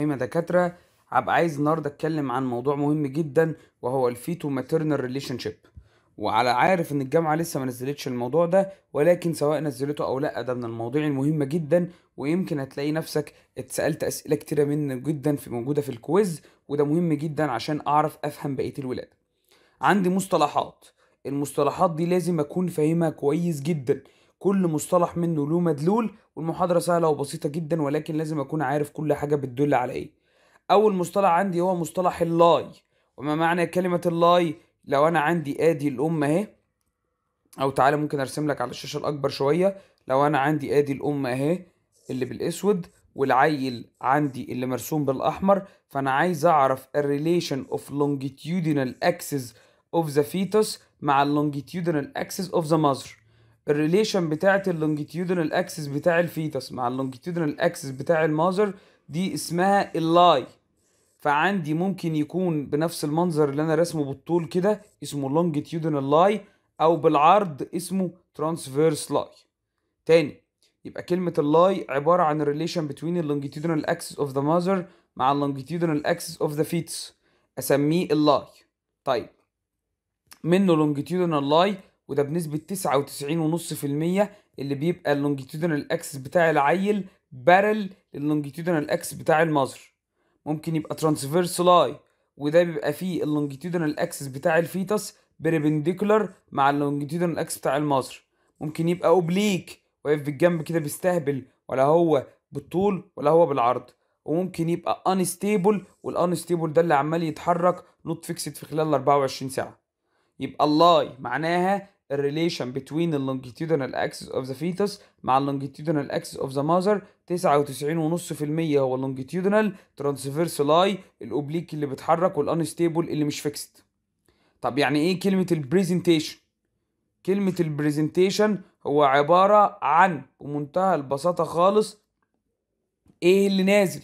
يا دكاترة هبقى عايز النهاردة اتكلم عن موضوع مهم جدا وهو الفيتو ماتيرنال ريليشن شيب وعلى عارف ان الجامعة لسه ما نزلتش الموضوع ده ولكن سواء نزلته او لا ده من المواضيع المهمة جدا ويمكن هتلاقي نفسك اتسألت اسئلة كتيرة منه جدا في موجودة في الكويز وده مهم جدا عشان اعرف افهم بقية الولادة عندي مصطلحات المصطلحات دي لازم اكون فاهمها كويس جدا كل مصطلح منه له مدلول والمحاضرة سهلة وبسيطة جدا ولكن لازم أكون عارف كل حاجة بتدل على إيه أول مصطلح عندي هو مصطلح اللاي وما معنى كلمة اللاي لو أنا عندي آدي الأم أهي أو تعالى ممكن أرسم لك على الشاشة الأكبر شوية لو أنا عندي آدي الأم أهي اللي بالأسود والعيل عندي اللي مرسوم بالأحمر فأنا عايز أعرف الريليشن أوف longitudinal axis of the fetus مع ال longitudinal axis of the mother الريليشن بتاعت اللونجيتيودنال اكسس بتاع الفيتس مع اللونجيتيودنال اكسس بتاع الماذر دي اسمها اللاي فعندي ممكن يكون بنفس المنظر اللي انا رسمه بالطول كده اسمه لونجيتيودنال لاي او بالعرض اسمه ترانسفيرس لاي تاني يبقى كلمة اللاي عبارة عن الريليشن بتوين اللونجيتيودنال اكسس اوف ذا ماذر مع اللونجيتيودنال اكسس اوف ذا فيتس أسميه اللاي طيب منه لونجيتيودنال لاي وده بنسبة 99.5% اللي بيبقى اللونجيتودينال اكسس بتاع العيل بارل لللونجيتودينال اكسس بتاع المذر ممكن يبقى لاي وده بيبقى فيه اللونجيتودينال اكسس بتاع الفيتس بربنديكولار مع اللونجيتودينال اكسس بتاع المذر ممكن يبقى اوبليك واقف بالجنب كده بيستهبل ولا هو بالطول ولا هو بالعرض وممكن يبقى انستيبل والانستيبل ده اللي عمال يتحرك نوت فيكسد في خلال 24 ساعه يبقى اللاي معناها الريليشن بين اللونجيتيودينال اكسس اوف ذا فيتس مع اللونجيتيودينال اكسس اوف ذا ماذر 99.5% هو اللونجيتيودينال ترانسفيرس لاي الاوبليك اللي بيتحرك والانستيبل اللي مش فيكسد طب يعني ايه كلمه البريزنتيشن كلمه البريزنتيشن هو عباره عن بمنتهى البساطه خالص ايه اللي نازل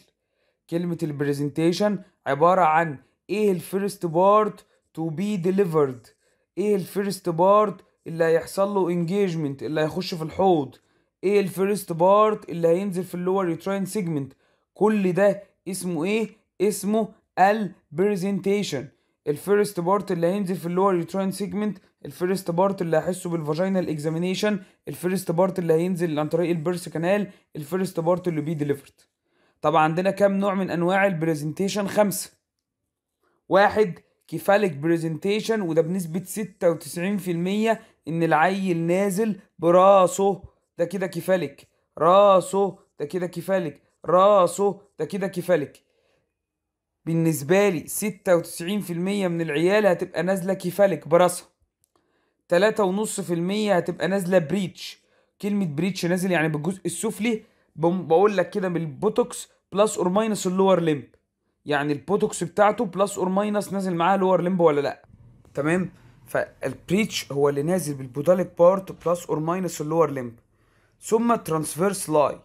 كلمه البريزنتيشن عباره عن ايه الفيرست بارت تو بي ديليفرد ايه الفيرست بارت اللي هيحصل له انجيجمنت اللي هيخش في الحوض ايه الفيرست بارت اللي هينزل في اللور يوتراين سيجمنت كل ده اسمه ايه اسمه البرزنتيشن الفيرست بارت اللي هينزل في اللور يوتراين سيجمنت الفيرست بارت اللي هحسه بالفاجينال اكزامينيشن الفيرست بارت اللي هينزل عن طريق البيرس كانال الفيرست بارت اللي بي ديليفرد طب عندنا كام نوع من انواع البرزنتيشن خمسه واحد كيفاليك برزنتيشن وده بنسبة 96% ان العيل نازل براسه ده كده كفالك راسه ده كده كفالك راسه ده كده كفالك بالنسبة لي 96% من العيال هتبقى نازلة كفالك براسها 3.5% هتبقى نازلة بريتش كلمة بريتش نازل يعني بالجزء السفلي بقول لك كده من البوتوكس بلس اور ماينس اللور ليمب يعني البوتوكس بتاعته بلس اور ماينس نازل معاه لور ليمب ولا لا تمام فالبريتش هو اللي نازل بالبوداليك بارت بلس اور ماينس اللور ليمب ثم ترانسفيرس لاي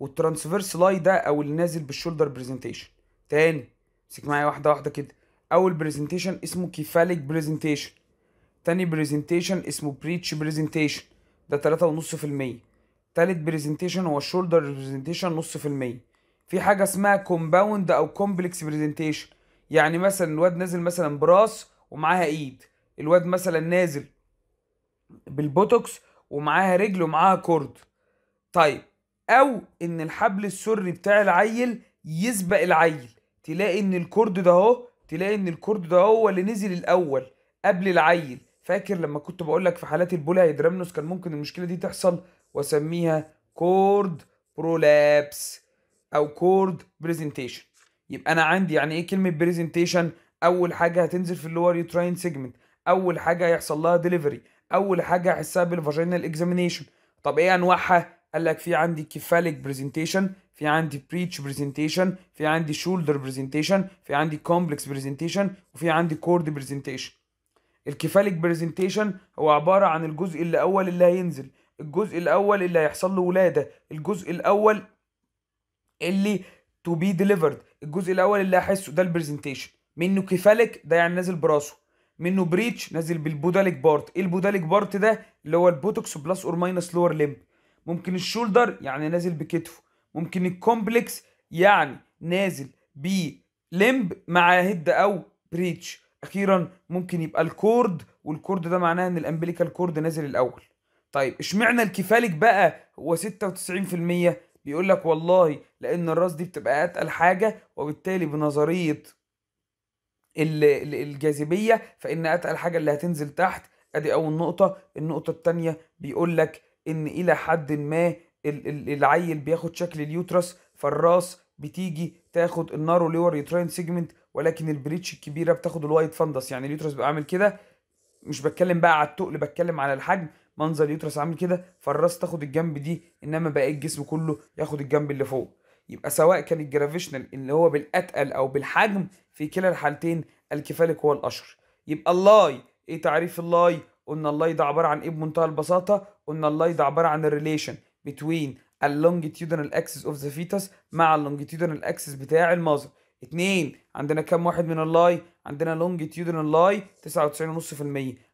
والترانسفيرس لاي ده او اللي نازل بالشولدر برزنتيشن تاني امسك معايا واحده واحده كده اول برزنتيشن اسمه كيفاليك برزنتيشن تاني برزنتيشن اسمه بريتش برزنتيشن ده تلاتة ونص في المية تالت برزنتيشن هو الشولدر برزنتيشن نص في المية في حاجة اسمها كومباوند أو كومبلكس برزنتيشن يعني مثلا الواد نازل مثلا براس ومعاها ايد الواد مثلا نازل بالبوتوكس ومعاها رجل ومعاها كورد طيب او ان الحبل السري بتاع العيل يسبق العيل تلاقي ان الكورد ده اهو تلاقي ان الكورد ده هو اللي نزل الاول قبل العيل فاكر لما كنت بقول لك في حالات البولا هيدرامنوس كان ممكن المشكله دي تحصل واسميها كورد برولابس او كورد بريزنتيشن يبقى انا عندي يعني ايه كلمه بريزنتيشن اول حاجه هتنزل في اللور يوتراين سيجمنت اول حاجه هيحصل لها ديليفري اول حاجه هحسها بالفاجينال اكزامينيشن طب ايه انواعها قال لك في عندي كيفاليك برزنتيشن في عندي بريتش برزنتيشن في عندي شولدر برزنتيشن في عندي كومبلكس برزنتيشن وفي عندي كورد برزنتيشن الكيفاليك برزنتيشن هو عباره عن الجزء الاول اللي هينزل الجزء الاول اللي هيحصل له ولاده الجزء الاول اللي تو بي ديليفرد الجزء الاول اللي هحسه ده البرزنتيشن منه كيفاليك ده يعني نازل براسه منه بريتش نازل بالبوداليك بارت ايه البوداليك بارت ده اللي هو البوتوكس بلس اور ماينس لور ليمب ممكن الشولدر يعني نازل بكتفه ممكن الكومبلكس يعني نازل بليمب مع هيد او بريتش اخيرا ممكن يبقى الكورد والكورد ده معناه ان الامبليكال كورد نازل الاول طيب اشمعنى الكفالك بقى هو 96% بيقول لك والله لان الراس دي بتبقى اتقل حاجه وبالتالي بنظريه الجاذبيه فان اتقل حاجه اللي هتنزل تحت ادي اول نقطه النقطه الثانيه بيقول لك ان الى حد ما العيل بياخد شكل اليوترس فالراس بتيجي تاخد النارو ليور يوترين سيجمنت ولكن البريتش الكبيره بتاخد الوايت فندس يعني اليوترس بيبقى عامل كده مش بتكلم بقى على التقل بتكلم على الحجم منظر اليوترس عامل كده فالراس تاخد الجنب دي انما باقي الجسم كله ياخد الجنب اللي فوق يبقى سواء كان الجرافيشنال اللي هو بالاتقل او بالحجم في كلا الحالتين الكفالك هو الاشهر يبقى اللاي ايه تعريف اللاي قلنا اللاي ده عباره عن ايه بمنتهى البساطه قلنا اللاي ده عباره عن الريليشن بتوين اللونجيتيودنال اكسس اوف ذا فيتس مع اللونجيتيودنال اكسس بتاع المازر اتنين عندنا كام واحد من اللاي عندنا لونجيتيودنال لاي 99.5%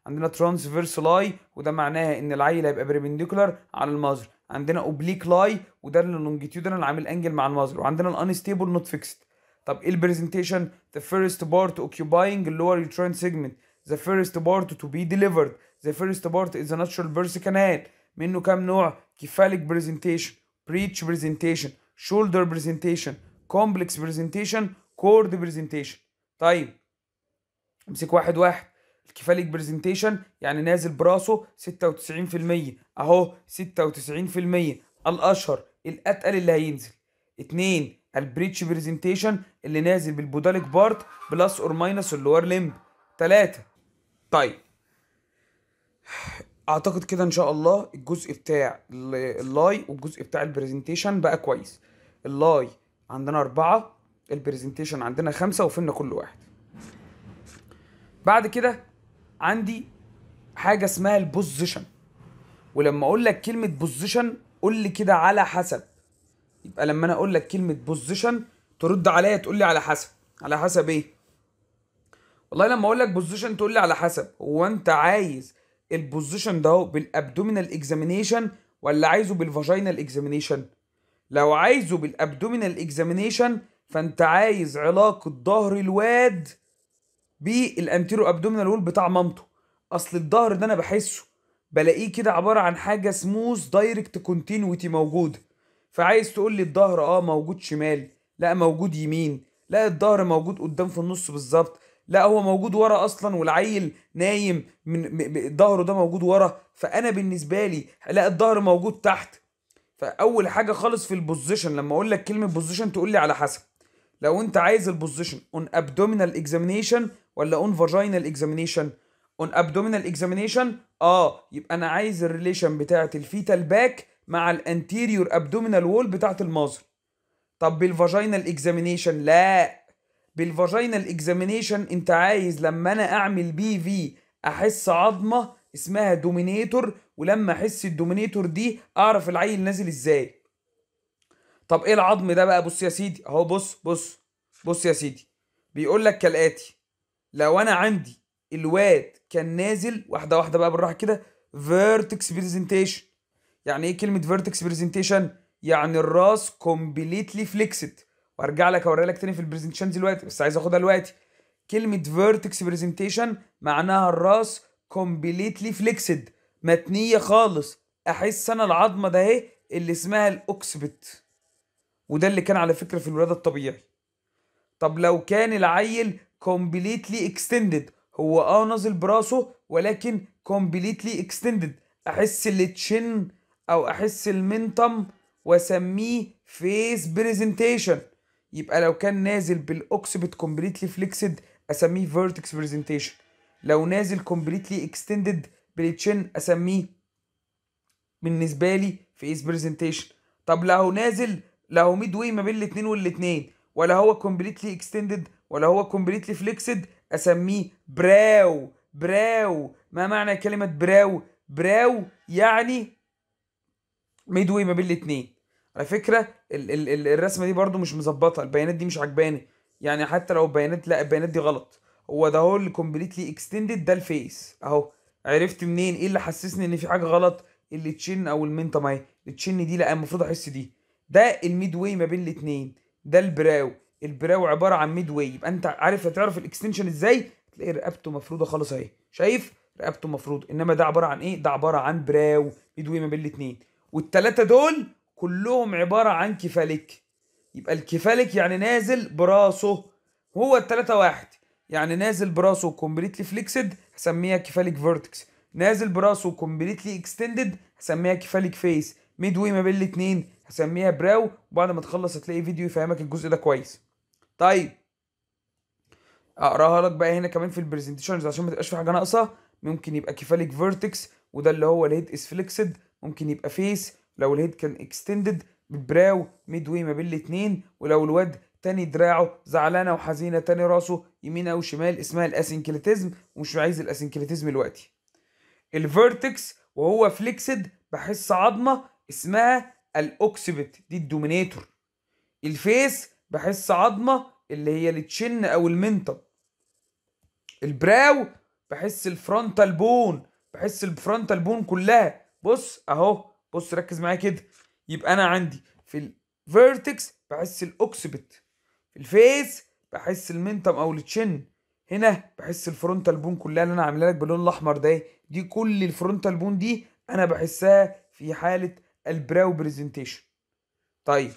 عندنا ترانسفيرس لاي وده معناها ان العيل هيبقى بريبنديكولار على المازر عندنا اوبليك لاي وده اللونجيتيودنال عامل انجل مع المظهر وعندنا الانستيبل نوت فيكست طب ايه البرزنتيشن ذا فيرست بارت اوكيوباينج اللور يوترين سيجمنت ذا فيرست بارت تو بي ديليفرد ذا فيرست بارت از ناتشرال فيرس كانال منه كام نوع كيفاليك برزنتيشن بريتش برزنتيشن شولدر برزنتيشن كومبلكس برزنتيشن كورد برزنتيشن طيب امسك واحد واحد الكفاليك برزنتيشن يعني نازل براسه 96% اهو 96% الاشهر الاتقل اللي هينزل اتنين البريتش برزنتيشن اللي نازل بالبوداليك بارت بلس اور ماينس اللور لمب تلاتة طيب اعتقد كده ان شاء الله الجزء بتاع اللاي والجزء بتاع البرزنتيشن بقى كويس اللاي عندنا أربعة البرزنتيشن عندنا خمسة وفهمنا كل واحد بعد كده عندي حاجه اسمها البوزيشن ولما اقول لك كلمه بوزيشن قول لي كده على حسب يبقى لما انا اقول لك كلمه بوزيشن ترد عليا تقول لي على حسب على حسب ايه والله لما اقول لك بوزيشن تقول لي على حسب هو انت عايز البوزيشن ده بالابدومينال اكزامينيشن ولا عايزه بالفاجينال اكزامينيشن لو عايزه بالابدومينال اكزامينيشن فانت عايز علاقه ظهر الواد بالانتيرو ابدومينال وول بتاع مامته اصل الظهر ده انا بحسه بلاقيه كده عباره عن حاجه سموث دايركت كونتينوتي موجوده فعايز تقول لي الظهر اه موجود شمال لا موجود يمين لا الظهر موجود قدام في النص بالظبط لا هو موجود ورا اصلا والعيل نايم من ظهره ده موجود ورا فانا بالنسبه لي لا الظهر موجود تحت فاول حاجه خالص في البوزيشن لما اقول لك كلمه بوزيشن تقول لي على حسب لو انت عايز البوزيشن اون ابدومينال اكزامينيشن ولا اون فاجينال اكزامينيشن اون ابدومينال اكزامينيشن اه يبقى انا عايز الريليشن بتاعه الفيتال باك مع الانتيريور ابدومينال وول بتاعه المازر طب بالفاجينال اكزامينيشن لا بالفاجينال اكزامينيشن انت عايز لما انا اعمل بي في احس عظمه اسمها دومينيتور ولما احس الدومينيتور دي اعرف العيل نازل ازاي طب ايه العظم ده بقى بص يا سيدي اهو بص بص بص يا سيدي بيقول لك كالاتي لو انا عندي الواد كان نازل واحده واحده بقى بالراحه كده فيرتكس بريزنتيشن يعني ايه كلمه فيرتكس بريزنتيشن يعني الراس كومبليتلي فليكسد وارجع لك اوري لك تاني في البرزنتيشن دلوقتي بس عايز اخدها دلوقتي كلمه فيرتكس بريزنتيشن معناها الراس كومبليتلي فليكسد متنيه خالص احس انا العظمه ده اهي اللي اسمها الاوكسبت وده اللي كان على فكره في الولاده الطبيعي طب لو كان العيل كومبليتلي اكستندد هو اه نازل براسه ولكن كومبليتلي اكستندد احس التشن او احس المنتم واسميه فيس بريزنتيشن يبقى لو كان نازل بالاوكسبت كومبليتلي فليكسد اسميه فيرتكس بريزنتيشن لو نازل كومبليتلي اكستندد بالتشن اسميه بالنسبه لي فيس بريزنتيشن طب لو نازل لو ميد واي ما بين الاثنين والاثنين ولا هو كومبليتلي اكستندد ولا هو كومبليتلي فليكسد اسميه براو براو ما معنى كلمه براو براو يعني ميدوي ما بين الاثنين على فكره ال ال ال الرسمه دي برده مش مظبطه البيانات دي مش عجباني يعني حتى لو البيانات لا البيانات دي غلط هو ده هو الكومبليتلي اكستندد ده الفيس اهو عرفت منين ايه اللي حسسني ان في حاجه غلط اللي تشن او المين طب اهي دي لا المفروض احس دي ده الميدوي ما بين الاثنين ده البراو البراو عباره عن ميد واي يبقى انت عارف هتعرف الاكستنشن ازاي تلاقي رقبته مفروضه خالص اهي شايف رقبته مفروض انما ده عباره عن ايه ده عباره عن براو ميد واي ما بين الاثنين والثلاثه دول كلهم عباره عن كفالك يبقى الكفالك يعني نازل براسه هو الثلاثه واحد يعني نازل براسه كومبليتلي فليكسد هسميها كفالك فيرتكس نازل براسه كومبليتلي اكستندد هسميها كفالك فيس ميد واي ما بين الاثنين هسميها براو وبعد ما تخلص هتلاقي فيديو يفهمك الجزء ده كويس طيب اقراها لك بقى هنا كمان في البرزنتيشنز عشان ما تبقاش في حاجه ناقصه ممكن يبقى كيفاليك فيرتكس وده اللي هو الهيد از فليكسد ممكن يبقى فيس لو الهيد كان اكستندد بالبراو ميد واي ما بين الاثنين ولو الواد تاني دراعه زعلانه وحزينه تاني راسه يمين او شمال اسمها الاسنكليتيزم ومش عايز الاسنكليتيزم دلوقتي الفيرتكس وهو فليكسد بحس عظمه اسمها الاوكسبت دي الدومينيتور الفيس بحس عظمه اللي هي التشن او المنتم البراو بحس الفرونتال بون بحس الفرونتال بون كلها بص اهو بص ركز معايا كده يبقى انا عندي في الفيرتكس بحس الاوكسبت في الفيس بحس المنتم او التشن هنا بحس الفرونتال بون كلها اللي انا عاملها لك باللون الاحمر ده دي كل الفرونتال بون دي انا بحسها في حاله البراو برزنتيشن طيب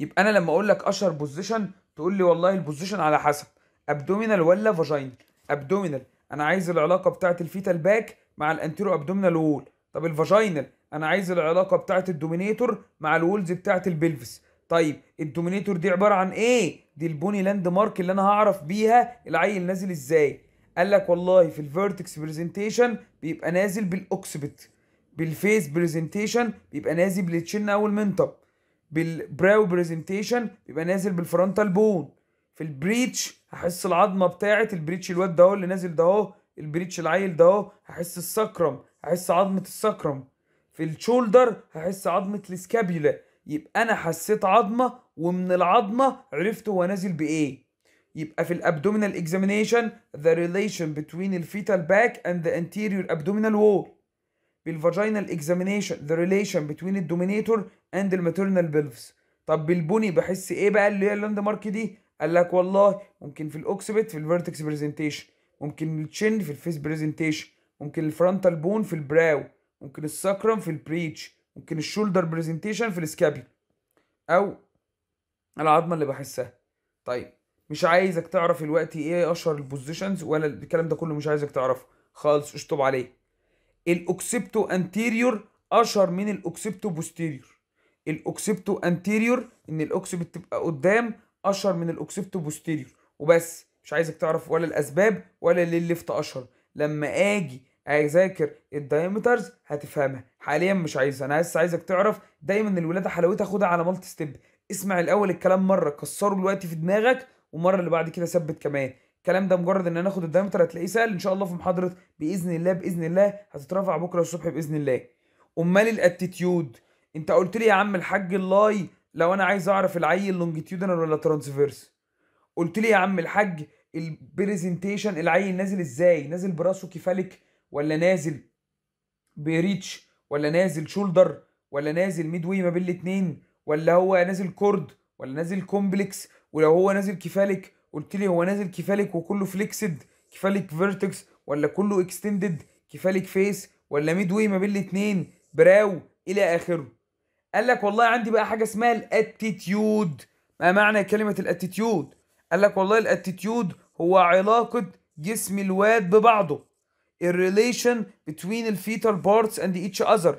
يبقى انا لما اقول لك اشهر بوزيشن تقول لي والله البوزيشن على حسب ابدومينال ولا فاجينال ابدومينال انا عايز العلاقه بتاعه الفيتال باك مع الانتيرو ابدومينال وول طب الفاجينال انا عايز العلاقه بتاعه الدومينيتور مع الولز بتاعه البلفس طيب الدومينيتور دي عباره عن ايه دي البوني لاند مارك اللي انا هعرف بيها العيل نازل ازاي قال لك والله في الفيرتكس برزنتيشن بيبقى نازل بالاوكسبت بالفيس برزنتيشن بيبقى نازل بالتشن او المنطب بالبراو برزنتيشن يبقى نازل بالفرونتال بون في البريتش هحس العظمه بتاعه البريتش الواد ده اللي نازل ده اهو البريتش العيل ده اهو هحس السكرم هحس عظمه السكرم في الشولدر هحس عظمه السكابيولا يبقى انا حسيت عظمه ومن العظمه عرفت هو نازل بايه يبقى في الابدومينال اكزامينشن ذا ريليشن بتوين الفيتال باك اند ذا انتيريور ابدومينال وول بالفاجينال اكزامينيشن ذا ريليشن بتوين الدومينيتور اند الماتيرنال بلفز طب بالبني بحس ايه بقى اللي هي اللاند مارك دي قال لك والله ممكن في الاوكسبت في الفيرتكس برزنتيشن ممكن التشين في الفيس برزنتيشن ممكن الفرونتال بون في البراو ممكن الساكرم في البريتش ممكن الشولدر برزنتيشن في السكابي او العظمه اللي بحسها طيب مش عايزك تعرف الوقت ايه اشهر البوزيشنز ولا الكلام ده كله مش عايزك تعرفه خالص اشطب عليه الاوكسبتو انتيريور اشهر من الاوكسبتو بوستيريور الاوكسبتو انتيريور ان الاوكسبت تبقى قدام اشهر من الاوكسبتو بوستيريور وبس مش عايزك تعرف ولا الاسباب ولا ليه الليفت اشهر لما اجي اذاكر الدايمترز هتفهمها حاليا مش عايز انا بس عايزك تعرف دايما الولاده حلاوتها خدها على مالتي ستيب اسمع الاول الكلام مره كسره دلوقتي في دماغك ومره اللي بعد كده ثبت كمان الكلام ده مجرد ان انا اخد الدايمتر هتلاقيه سهل ان شاء الله في محاضره باذن الله باذن الله هتترفع بكره الصبح باذن الله امال الاتيتيود انت قلت لي يا عم الحاج اللاي لو انا عايز اعرف العيل لونجيتيودنال ولا ترانسفيرس قلت لي يا عم الحاج البريزنتيشن العيل نازل ازاي نازل براسه كفالك ولا نازل بريتش ولا نازل شولدر ولا نازل ميدوي ما بين الاثنين ولا هو نازل كورد ولا نازل كومبلكس ولو هو نازل كفالك قلت لي هو نازل كفالك وكله فليكسد كفالك فيرتكس ولا كله اكستندد كفالك فيس ولا ميد واي ما بين الاثنين براو الى اخره قال لك والله عندي بقى حاجه اسمها الاتيتيود ما معنى كلمه الاتيتيود قال لك والله الاتيتيود هو علاقه جسم الواد ببعضه الريليشن بتوين الفيتال بارتس اند ايتش اذر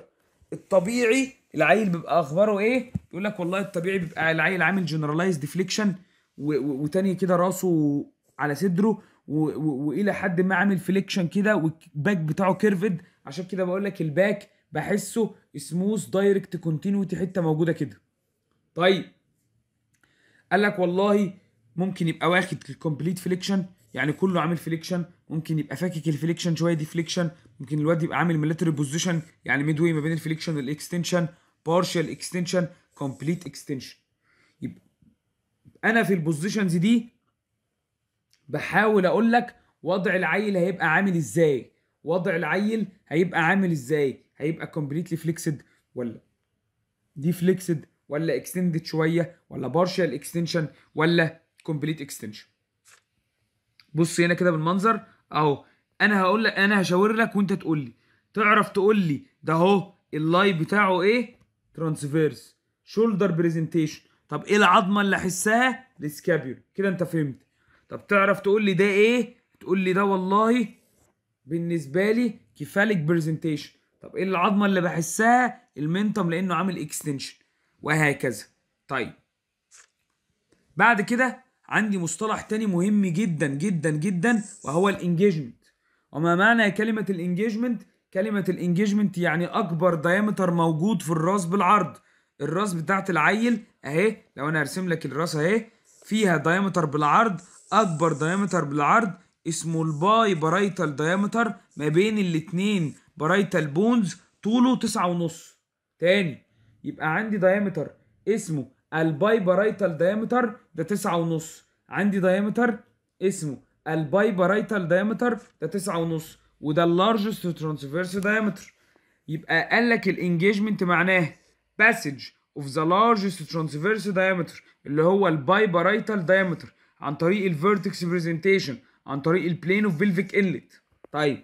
الطبيعي العيل بيبقى اخباره ايه يقول لك والله الطبيعي بيبقى العيل عامل جنراليز ديفليكشن وتاني كده راسه على صدره والى حد ما عامل فليكشن كده والباك بتاعه كيرفد عشان كده بقول لك الباك بحسه سموث دايركت كونتينيوتي حته موجوده كده طيب قال لك والله ممكن يبقى واخد الكومبليت فليكشن يعني كله عامل فليكشن ممكن يبقى فاكك الفليكشن شويه دي فليكشن ممكن الواد يبقى عامل ميلتري بوزيشن يعني ميدوي ما بين الفليكشن والاكستنشن بارشال اكستنشن كومبليت اكستنشن انا في البوزيشنز دي بحاول اقول لك وضع العيل هيبقى عامل ازاي وضع العيل هيبقى عامل ازاي هيبقى كومبليتلي فليكسد ولا دي فليكسد ولا اكستندد شويه ولا بارشال اكستنشن ولا كومبليت اكستنشن بص هنا كده بالمنظر اهو انا هقول لك انا هشاور لك وانت تقول لي تعرف تقول لي ده اهو اللاي بتاعه ايه ترانسفيرس شولدر بريزنتيشن طب ايه العظمه اللي احسها السكابيولا كده انت فهمت طب تعرف تقول لي ده ايه تقول لي ده والله بالنسبه لي كيفاليك برزنتيشن طب ايه العظمه اللي بحسها المنتم لانه عامل اكستنشن وهكذا طيب بعد كده عندي مصطلح تاني مهم جدا جدا جدا وهو الانجيجمنت وما معنى كلمه الانجيجمنت كلمه الانجيجمنت يعني اكبر دايمتر موجود في الراس بالعرض الراس بتاعت العيل اهي لو انا هرسم لك الراس اهي فيها دايمتر بالعرض اكبر دايمتر بالعرض اسمه الباي برايتال دايمتر ما بين الاتنين برايتال بونز طوله تسعة ونص تاني يبقى عندي دايمتر اسمه الباي برايتال دايمتر ده تسعة ونص عندي دايمتر اسمه الباي برايتال دايمتر ده تسعة ونص وده اللارجست ترانسفيرس دايمتر يبقى قال لك الانجيجمنت معناه passage of the largest transverse diameter اللي هو البايبرايتال diameter عن طريق ال vertex presentation عن طريق ال plane of بلفيك inlet طيب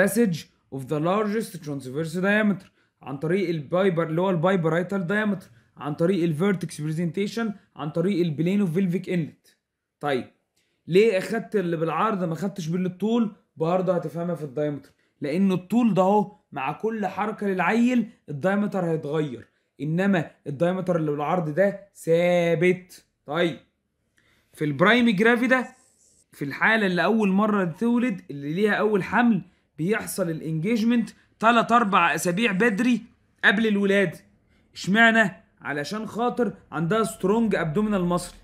passage of the largest transverse diameter عن طريق البايبر اللي هو البايبرايتال diameter عن طريق ال vertex presentation عن طريق ال plane of فيلفيك inlet طيب ليه اخدت اللي بالعرض ما خدتش باللي الطول برضه هتفهمها في الدايمتر لان الطول ده اهو مع كل حركه للعيل الدايمتر هيتغير انما الدايمتر اللي بالعرض ده ثابت طيب في البرايم جرافي ده في الحاله اللي اول مره تولد اللي ليها اول حمل بيحصل الانجيجمنت 3 4 اسابيع بدري قبل الولاده اشمعنى علشان خاطر عندها سترونج ابدومينال مصر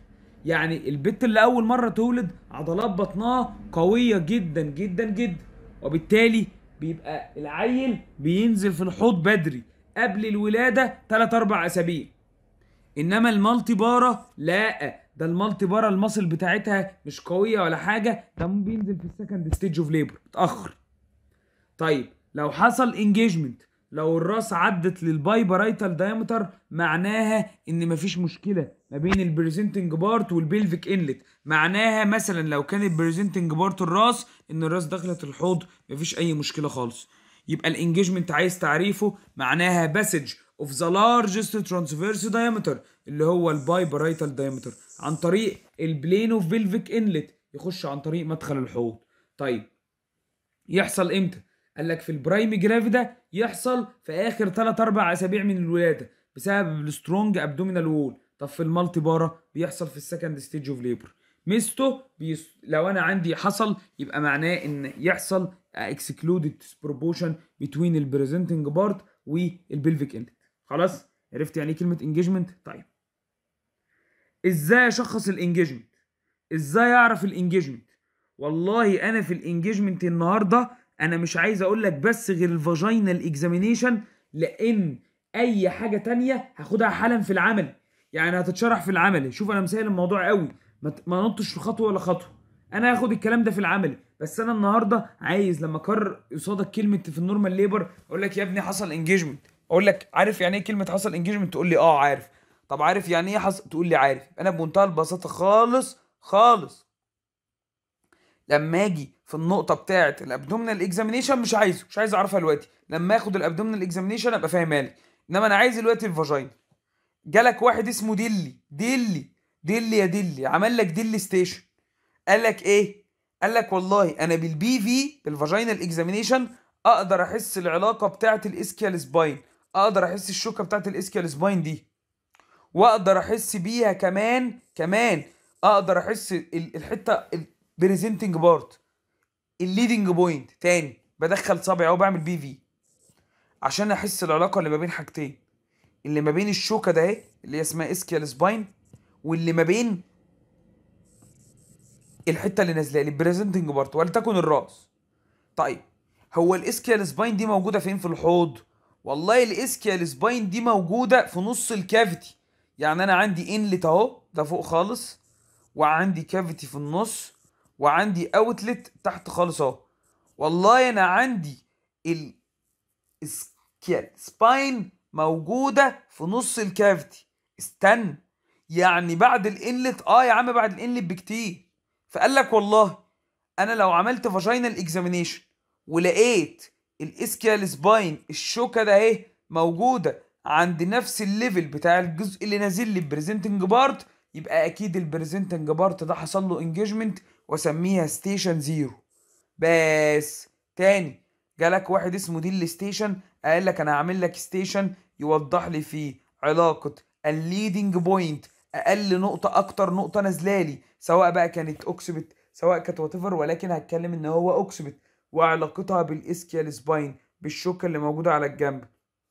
يعني البت اللي اول مره تولد عضلات بطنها قويه جدا جدا جدا وبالتالي بيبقى العيل بينزل في الحوض بدري قبل الولاده 3 4 اسابيع انما المالتي بارا لا ده المالتي بارا المصل بتاعتها مش قويه ولا حاجه ده بينزل في السكند ستيج اوف ليبر اتاخر طيب لو حصل انجيجمنت لو الراس عدت للباي بارايتال دايمتر معناها ان مفيش مشكله ما بين البريزنتنج بارت والبيلفيك انلت معناها مثلا لو كان البريزنتنج بارت الراس ان الراس دخلت الحوض مفيش اي مشكله خالص يبقى الانجيجمنت عايز تعريفه معناها باسج اوف ذا لارجست ترانسفيرس دايمتر اللي هو الباي بارايتال دايمتر عن طريق البلين اوف بلفيك انلت يخش عن طريق مدخل الحوض طيب يحصل امتى قال لك في البرايم جراف ده يحصل في اخر 3 4 اسابيع من الولاده بسبب السترونج ابدومينال وول طب في المالتي بارا بيحصل في السكند ستيج اوف ليبر ميزته بيس... لو انا عندي حصل يبقى معناه ان يحصل اكسكلودد بروبوشن بتوين البريزنتنج بارت والبلفيك اند خلاص عرفت يعني ايه كلمه انجيجمنت طيب ازاي اشخص الانجيجمنت ازاي اعرف الانجيجمنت والله انا في الانجيجمنت النهارده انا مش عايز اقول لك بس غير الفاجينال اكزامينيشن لان اي حاجه تانية هاخدها حالا في العمل يعني هتتشرح في العمل شوف انا مسهل الموضوع قوي ما نطش في خطوه ولا خطوه انا هاخد الكلام ده في العمل بس انا النهارده عايز لما اكرر قصادك كلمه في النورمال ليبر اقول لك يا ابني حصل انجيجمنت اقول لك عارف يعني ايه كلمه حصل انجيجمنت تقول لي اه عارف طب عارف يعني ايه حصل تقول لي عارف انا بمنتهى البساطه خالص خالص لما اجي في النقطه بتاعه الابدومينال اكزامينشن مش عايزه مش عايز اعرفها دلوقتي لما اخد الابدومينال اكزامينشن ابقى فاهمها لي انما انا عايز دلوقتي الفاجينا جالك واحد اسمه ديلي ديلي ديلي يا ديلي عمل لك ديلي ستيشن قال لك ايه قال لك والله انا بالبي في بالفاجينال اكزامينشن اقدر احس العلاقه بتاعه الاسكيال سباين اقدر احس الشوكه بتاعه الاسكيال سباين دي واقدر احس بيها كمان كمان اقدر احس الحته بريزنتنج بارت الليدنج بوينت تاني بدخل صبعي اهو بعمل بي في عشان احس العلاقه اللي ما بين حاجتين اللي ما بين الشوكه ده اهي اللي هي اسمها اسكيال سباين واللي ما بين الحته اللي نازله لي البريزنتنج بارت ولتكن الراس طيب هو الاسكيال سباين دي موجوده فين في الحوض والله الاسكيال سباين دي موجوده في نص الكافيتي يعني انا عندي انلت اهو ده فوق خالص وعندي كافيتي في النص وعندي اوتلت تحت خالص اهو والله انا عندي السكيل سباين موجوده في نص الكافيتي استنى يعني بعد الانلت اه يا عم بعد الانلت بكتير فقال لك والله انا لو عملت فاجينال اكزامينيشن ولقيت الاسكيال سباين الشوكه ده اهي موجوده عند نفس الليفل بتاع الجزء اللي نازل لي البريزنتنج بارت يبقى اكيد البريزنتنج بارت ده حصل له انجيجمنت واسميها ستيشن زيرو بس تاني جالك واحد اسمه ديل ستيشن قال لك انا هعمل لك ستيشن يوضح لي فيه علاقه الليدنج بوينت اقل نقطه اكتر نقطه نازلالي سواء بقى كانت اوكسبت سواء كانت واتيفر ولكن هتكلم ان هو اوكسبت وعلاقتها بالاسكيال سباين بالشوكه اللي موجوده على الجنب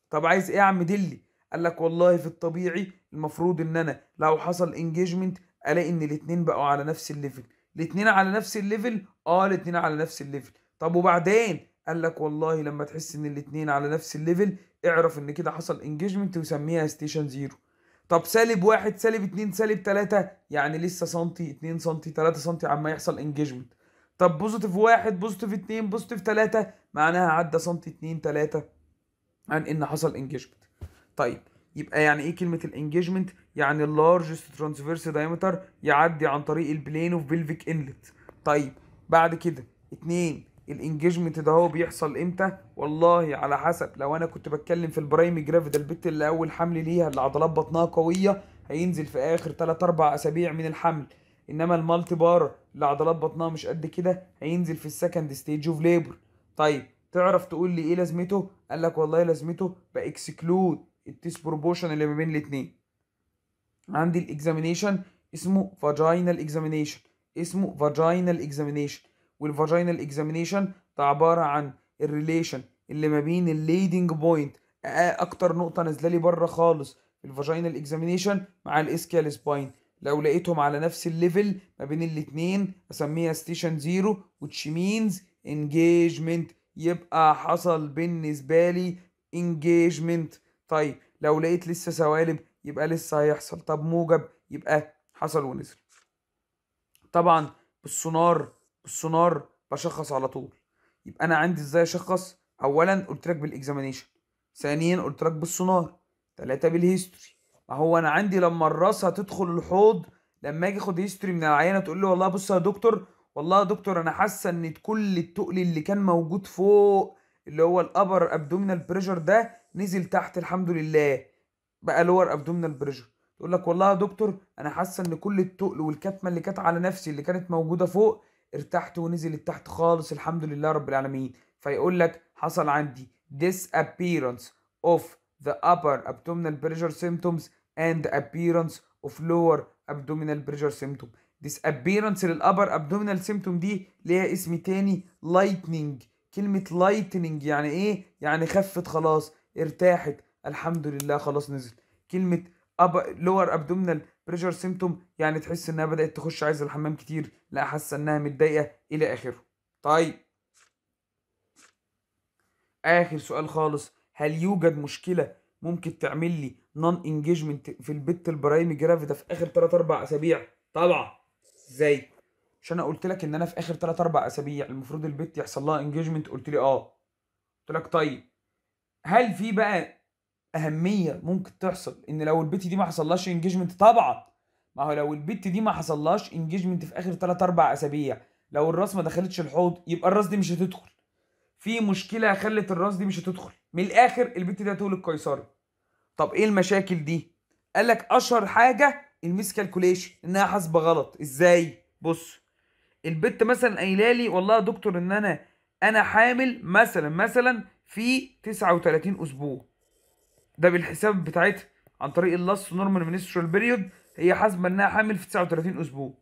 طب عايز ايه يا عم دلي قال لك والله في الطبيعي المفروض ان انا لو حصل انجيجمنت الاقي ان الاتنين بقوا على نفس الليفل الاثنين على نفس الليفل اه الاثنين على نفس الليفل طب وبعدين قال لك والله لما تحس ان الاثنين على نفس الليفل اعرف ان كده حصل انجيجمنت وسميها ستيشن زيرو طب سالب واحد سالب اتنين سالب تلاتة يعني لسه سنتي اتنين سنتي تلاتة سنتي عما يحصل انجيجمنت طب بوزيتيف واحد بوزيتيف اتنين بوزيتيف تلاتة معناها عدى سنتي اتنين تلاتة عن ان حصل انجيجمنت طيب يبقى يعني ايه كلمه الانجيجمنت يعني اللارجست ترانسفيرس دايمتر يعدي عن طريق البلين اوف بلفيك انلت طيب بعد كده اتنين الانجيجمنت ده هو بيحصل امتى والله على حسب لو انا كنت بتكلم في البرايم جرافيد البت اللي اول حمل ليها اللي عضلات بطنها قويه هينزل في اخر 3 4 اسابيع من الحمل انما المالتي بار اللي عضلات بطنها مش قد كده هينزل في السكند ستيج اوف ليبر طيب تعرف تقول لي ايه لازمته قال لك والله لازمته باكسكلود التيست بروبوشن اللي ما بين الاتنين عندي الاكزامينيشن اسمه فاجينال اكزامينيشن اسمه فاجينال اكزامينيشن والفاجينال اكزامينيشن ده عباره عن الريليشن اللي ما بين الليدنج بوينت اكتر نقطه نازله لي بره خالص في الفاجينال اكزامينيشن مع الاسكيال سباين لو لقيتهم على نفس الليفل ما بين الاتنين اسميها ستيشن زيرو وتش مينز انجيجمنت يبقى حصل بالنسبه لي انجيجمنت طيب لو لقيت لسه سوالب يبقى لسه هيحصل طب موجب يبقى حصل ونزل طبعا بالسونار بالسونار بشخص على طول يبقى انا عندي ازاي اشخص اولا قلت لك بالاكزامينيشن ثانيا قلت لك بالسونار ثلاثه بالهيستوري ما هو انا عندي لما الراس هتدخل الحوض لما اجي اخد هيستوري من العينه تقول لي والله بص يا دكتور والله يا دكتور انا حاسه ان كل التقل اللي كان موجود فوق اللي هو الابر ابدومينال بريشر ده نزل تحت الحمد لله بقى لور ابدومينال بريشر تقول لك والله يا دكتور انا حاسه ان كل التقل والكتمه اللي كانت على نفسي اللي كانت موجوده فوق ارتحت ونزلت تحت خالص الحمد لله رب العالمين فيقول لك حصل عندي disappearance of the upper abdominal pressure symptoms and appearance of lower abdominal pressure symptom disappearance للابر abdominal symptom دي ليها اسم تاني lightning كلمة lightning يعني ايه؟ يعني خفت خلاص ارتاحت الحمد لله خلاص نزل كلمه أب... لور ابدومينال بريشر symptom يعني تحس انها بدات تخش عايزه الحمام كتير لا حاسه انها متضايقه الى اخره طيب اخر سؤال خالص هل يوجد مشكله ممكن تعمل لي نون انجيجمنت في البت البرايمي جرافيتا في اخر 3 4 اسابيع طبعا ازاي مش انا قلت لك ان انا في اخر 3 4 اسابيع المفروض البت يحصل لها انجيجمنت قلت لي اه قلت لك طيب هل في بقى اهميه ممكن تحصل ان لو البت دي ما حصلهاش انجيجمنت طبعا ما هو لو البت دي ما حصلهاش انجيجمنت في اخر 3 4 اسابيع لو الراس ما دخلتش الحوض يبقى الراس دي مش هتدخل في مشكله خلت الراس دي مش هتدخل من الاخر البت دي هتولد القيصري طب ايه المشاكل دي قال لك اشهر حاجه الميس كالكوليشن انها حاسبه غلط ازاي بص البت مثلا قايله لي والله يا دكتور ان انا انا حامل مثلا مثلا في 39 اسبوع ده بالحساب بتاعتها عن طريق اللص نورمال منسترال بيريود هي حاسبه انها حامل في 39 اسبوع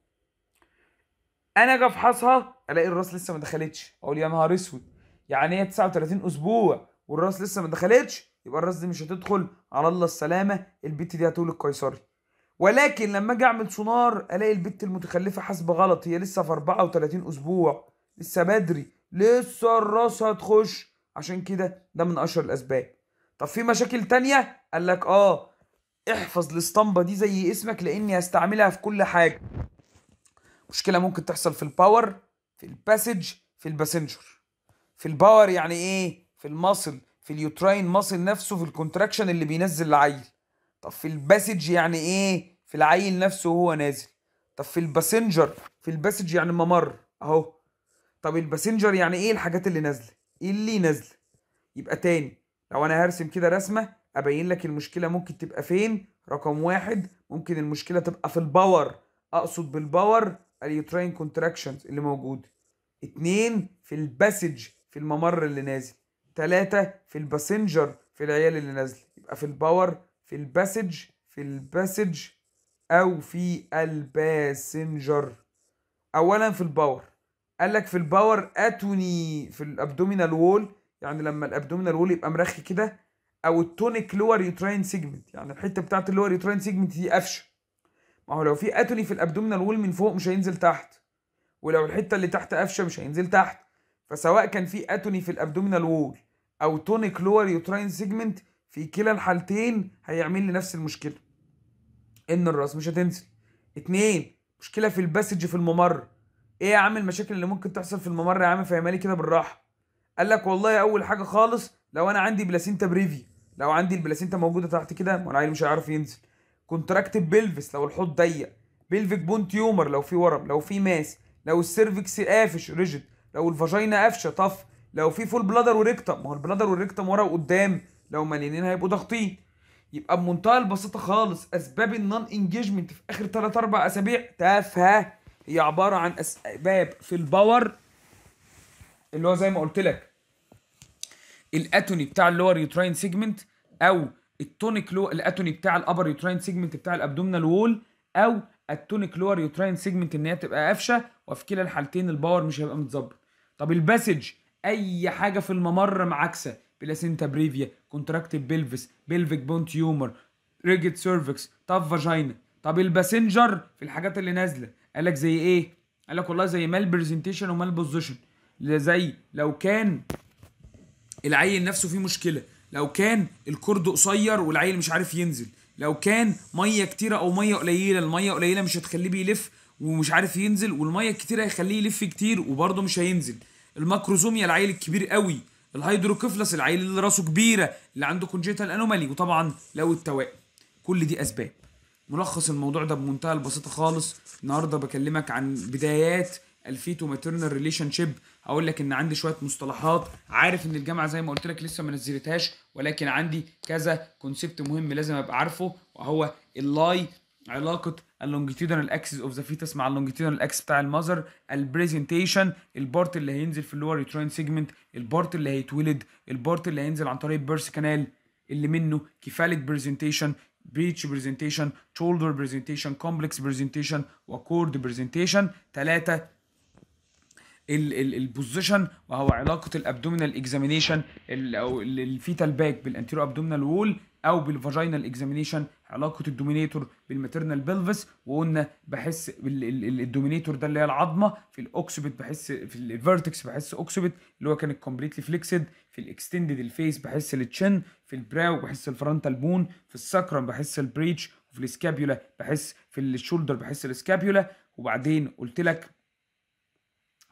انا اجي افحصها الاقي الراس لسه ما دخلتش اقول يا نهار اسود يعني هي 39 اسبوع والراس لسه ما دخلتش يبقى الراس دي مش هتدخل على الله السلامه البت دي هتولد قيصري ولكن لما اجي اعمل سونار الاقي البت المتخلفه حاسبه غلط هي لسه في 34 اسبوع لسه بدري لسه الراس هتخش عشان كده ده من اشهر الاسباب طب في مشاكل تانية قال لك اه احفظ الاسطمبه دي زي اسمك لاني هستعملها في كل حاجه مشكله ممكن تحصل في الباور في الباسج في الباسنجر في الباور يعني ايه في المصل في اليوتراين مصل نفسه في الكونتراكشن اللي بينزل العيل طب في الباسج يعني ايه في العيل نفسه وهو نازل طب في الباسنجر في الباسج يعني الممر اهو طب الباسنجر يعني ايه الحاجات اللي نازله إيه اللي نازله يبقى تاني لو انا هرسم كده رسمه ابين لك المشكله ممكن تبقى فين رقم واحد ممكن المشكله تبقى في الباور اقصد بالباور اليوترين كونتراكشنز اللي موجود اتنين في الباسج في الممر اللي نازل تلاتة في الباسنجر في العيال اللي نازل يبقى في الباور في الباسج في الباسج او في الباسنجر اولا في الباور قال لك في الباور اتوني في الابدومينال وول يعني لما الابدومينال وول يبقى مرخي كده او التونيك لور يوتراين سيجمنت يعني الحته بتاعه اللور يوتراين سيجمنت دي قفشه ما هو لو في اتوني في الابدومينال وول من فوق مش هينزل تحت ولو الحته اللي تحت قفشه مش هينزل تحت فسواء كان في اتوني في الابدومينال وول او تونيك لور يوتراين سيجمنت في كلا الحالتين هيعمل لي نفس المشكله ان الراس مش هتنزل اتنين مشكله في الباسج في الممر ايه يا عم المشاكل اللي ممكن تحصل في الممر يا عم فهمها لي كده بالراحه قال لك والله اول حاجه خالص لو انا عندي بلاسينتا بريفي لو عندي البلاسينتا موجوده تحت كده ما العيل مش هيعرف ينزل كونتراكت بيلفس لو الحوض ضيق بيلفيك بون تيومر لو في ورم لو في ماس لو السيرفكس قافش ريجيد لو الفاجينا قافشه طف لو في فول بلادر وريكتم ما هو البلادر والريكتم ورا وقدام لو مليانين هيبقوا ضاغطين يبقى بمنتهى البساطه خالص اسباب النون انجيجمنت في اخر 3 4 اسابيع تافهه هي عباره عن اسباب في الباور اللي هو زي ما قلت لك الاتوني بتاع اللور يوتراين سيجمنت او التونيك لو الاتوني بتاع الابر يوتراين سيجمنت بتاع الابدومينال وول او التونيك لور يوتراين سيجمنت ان هي تبقى قفشه وفي كلا الحالتين الباور مش هيبقى متظبط طب الباسج اي حاجه في الممر معاكسه بلاسينتا بريفيا كونتراكتيف بيلفس بيلفيك بون تيومر ريجيت سيرفكس طب فاجينا طب الباسنجر في الحاجات اللي نازله قال لك زي ايه قال لك والله زي مال برزنتيشن ومال بوزيشن زي لو كان العيل نفسه فيه مشكله لو كان الكرد قصير والعيل مش عارف ينزل لو كان ميه كتيره او ميه قليله الميه قليله مش هتخليه بيلف ومش عارف ينزل والميه الكتيره هيخليه يلف كتير وبرضه مش هينزل الماكروزوميا العيل الكبير قوي الهيدروكيفلس العيل اللي راسه كبيره اللي عنده كونجيتال انومالي وطبعا لو التوائم كل دي اسباب ملخص الموضوع ده بمنتهى البساطه خالص النهارده بكلمك عن بدايات الفيتو ماتيرنال ريليشن شيب هقول لك ان عندي شويه مصطلحات عارف ان الجامعه زي ما قلت لك لسه ما نزلتهاش ولكن عندي كذا كونسبت مهم لازم ابقى عارفه وهو اللاي علاقه اللونجيتيودنال اكسس اوف ذا فيتس مع اللونجيتيودنال اكس بتاع المذر البريزنتيشن البارت اللي هينزل في اللور يوترين سيجمنت البارت اللي هيتولد البارت اللي هينزل عن طريق البيرس كانال اللي منه كفاله برزنتيشن بيتش برزنتيشن شولدر برزنتيشن كومبلكس برزنتيشن وكورد برزنتيشن ثلاثة البوزيشن وهو علاقه الابدومينال اكزامينيشن او الفيتال باك بالانتيرو ابدومينال وول او بالفاجينال اكزامينيشن علاقه الدومينيتور بالماتيرنال بيلفس وقلنا بحس الدومينيتور ده اللي هي العظمه في الاوكسبت بحس في الفيرتكس بحس اوكسبت اللي هو كانت كومبليتلي فليكسد في الاكستندد الفيس بحس التشن في البراو بحس الفرنتال بون في السكرم بحس البريتش وفي السكابيولا بحس في الشولدر بحس السكابيولا وبعدين قلت لك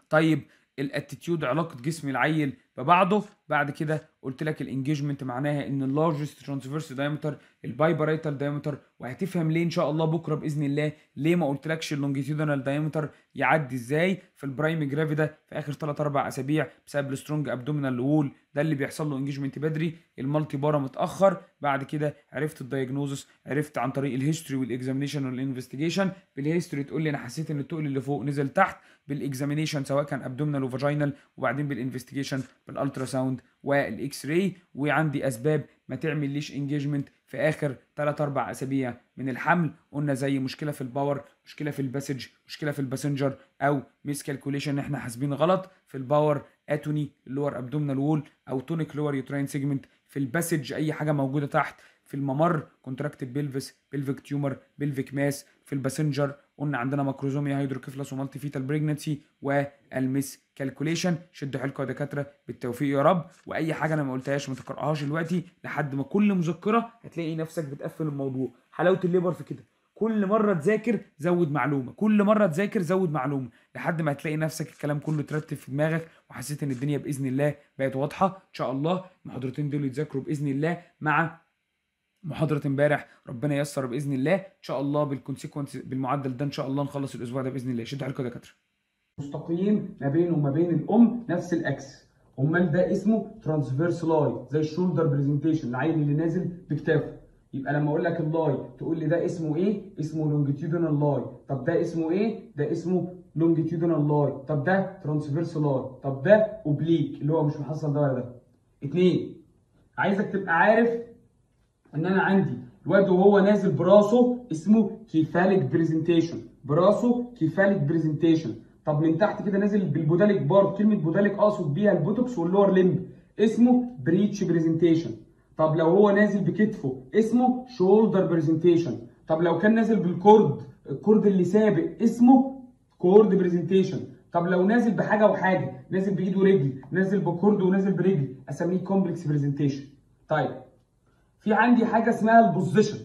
طيب الاتيتيود علاقه جسم العيل ببعضه بعد كده قلت لك الانجيجمنت معناها ان اللارجست ترانسفيرس دايمتر البايبريتال دايمتر وهتفهم ليه ان شاء الله بكره باذن الله ليه ما قلتلكش اللونجيتيودنال دايمتر يعدي ازاي في البرايم جرافي ده في اخر 3 4 اسابيع بسبب السترونج ابدومينال وول ده اللي بيحصل له انجيجمنت بدري المالتي بارا متاخر بعد كده عرفت الدايجنوزس عرفت عن طريق الهيستوري والاكزامينشن والانفستيجيشن بالهيستوري تقول لي انا حسيت ان التقل اللي فوق نزل تحت بالاكزامينشن سواء كان ابدومينال وفاجينال وبعدين بالانفستيجيشن بالالترا ساوند والاكس راي وعندي اسباب ما تعمليش انجيجمنت في اخر 3 4 اسابيع من الحمل قلنا زي مشكله في الباور مشكله في الباسج مشكله في الباسنجر او ميس كالكوليشن احنا حاسبين غلط في الباور اتوني اللور ابدومينال وول او تونيك لور يوتراين سيجمنت في الباسج اي حاجه موجوده تحت في الممر كونتراكتد بلفس بلفيك تيومر بلفيك ماس في الباسنجر قلنا عندنا ماكروزوميا هيدروكيفلس ومالتي فيتال بريجنسي والمس كالكوليشن شدوا حيلكم يا دكاتره بالتوفيق يا رب واي حاجه انا ما قلتهاش ما تقراهاش دلوقتي لحد ما كل مذكره هتلاقي نفسك بتقفل الموضوع حلاوه الليبر في كده كل مره تذاكر زود معلومه كل مره تذاكر زود معلومه لحد ما هتلاقي نفسك الكلام كله ترتب في دماغك وحسيت ان الدنيا باذن الله بقت واضحه ان شاء الله المحاضرتين دول يتذاكروا باذن الله مع محاضره امبارح ربنا ييسر باذن الله ان شاء الله بالكونسيكونس بالمعدل ده ان شاء الله نخلص الاسبوع ده باذن الله شد حيلكم يا دكاتره مستقيم ما بينه وما بين الام نفس الاكس امال ده اسمه ترانسفيرس لاي زي الشولدر برزنتيشن العين اللي نازل بكتافه يبقى لما اقول لك اللاي تقول لي ده اسمه ايه اسمه لونجتيودونال لاي طب ده اسمه ايه ده اسمه لونجتيودونال لاي طب ده ترانسفيرس لاي طب ده اوبليك اللي هو مش محصل ده ولا ده اتنين عايزك تبقى عارف ان انا عندي الواد وهو نازل براسه اسمه كيفاليك برزنتيشن براسه كيفاليك برزنتيشن طب من تحت كده نازل بالبوداليك بار كلمه بوداليك اقصد بيها البوتوكس واللور ليمب اسمه بريتش برزنتيشن طب لو هو نازل بكتفه اسمه شولدر برزنتيشن طب لو كان نازل بالكورد الكورد اللي سابق اسمه كورد برزنتيشن طب لو نازل بحاجه وحاجه نازل بايد ورجل نازل بكورد ونازل برجل اسميه كومبلكس برزنتيشن طيب في عندي حاجه اسمها البوزيشن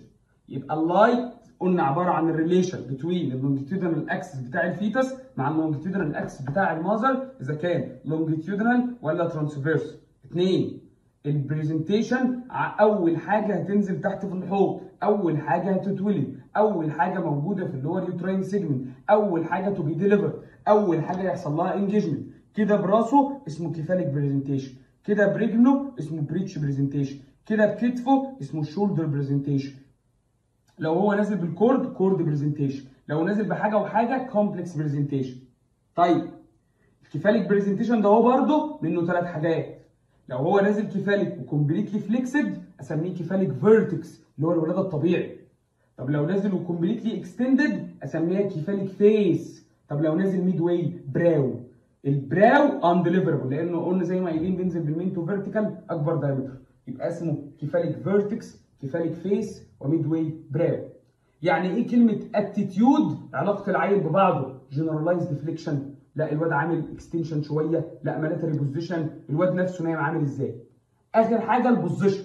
يبقى اللايت قلنا عباره عن الريليشن بتوين اللونجيتيودنال اكسس بتاع الفيتس مع اللونجيتيودنال اكسس بتاع الماذر اذا كان لونجيتيودنال ولا ترانسفيرس اثنين البرزنتيشن اول حاجه هتنزل تحت في الحوض اول حاجه هتتولد اول حاجه موجوده في اللور يوتراين سيجمنت اول حاجه تو بي ديليفر اول حاجه يحصل لها انجيجمنت كده براسه اسمه كيفاليك برزنتيشن كده برجله اسمه بريتش برزنتيشن كده بكتفه اسمه الشولدر برزنتيشن لو هو نازل بالكورد كورد برزنتيشن لو نازل بحاجه وحاجه كومبلكس برزنتيشن طيب الكفالك برزنتيشن ده هو برده منه ثلاث حاجات لو هو نازل كفالك وكومبليتلي فليكسد اسميه كفالك فيرتكس اللي هو الولاده الطبيعي طب لو نازل وكومبليتلي اكستندد اسميها كفالك فيس طب لو نازل ميد واي براو البراو اندليفربل لانه قلنا زي ما قايلين بينزل بالمين تو فيرتيكال اكبر دايمتر يبقى اسمه كيفاليك فيرتكس كيفاليك فيس وميدوي براو يعني ايه كلمه اتيتيود علاقه العين ببعضه جنرالايز ديفليكشن لا الواد عامل اكستنشن شويه لا ملاتري بوزيشن الواد نفسه نايم عامل ازاي اخر حاجه البوزيشن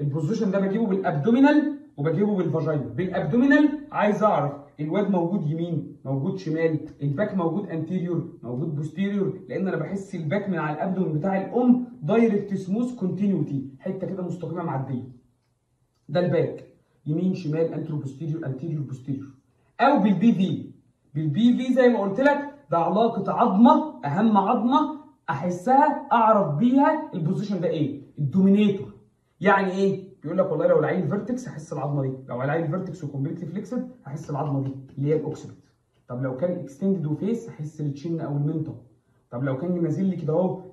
البوزيشن ده بجيبه بالابدومينال وبجيبه بالفاجينا بالابدومينال عايز اعرف الواد موجود يمين موجود شمال الباك موجود انتيريور موجود بوستيريور لان انا بحس الباك من على الابدون بتاع الام دايركت سموث كونتينيوتي حته كده مستقيمه معديه ده الباك يمين شمال انترو بوستيريور انتيريور بوستيريور او بالبي في بالبي في زي ما قلت لك ده علاقه عظمه اهم عظمه احسها اعرف بيها البوزيشن ده ايه الدومينيتور يعني ايه يقول لك والله لو العين فيرتكس هحس العظمه دي لو العين فيرتكس وكومبليتلي فليكسد هحس العظمه دي اللي هي الاوكسيبت طب لو كان اكستندد وفيس هحس التشين او المنطه طب لو كان نازل لي كده اهو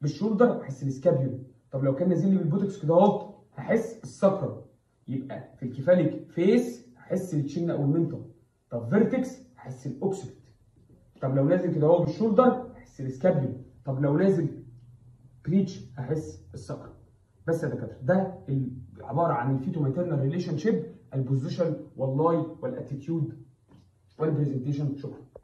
بالشولدر هحس السكابيوم طب لو كان نازل لي بالبوتكس كده اهو هحس السكر يبقى في الكيفاليك فيس هحس التشين او المنطه طب فيرتكس هحس الاوكسيبت طب لو نازل كده اهو بالشولدر هحس السكابيوم طب لو نازل بريتش هحس السكر بس يا دكاتره ده عباره عن الفيتو ماتيرنال ريليشن شيب البوزيشن واللاي والاتيتيود والبرزنتيشن شكرا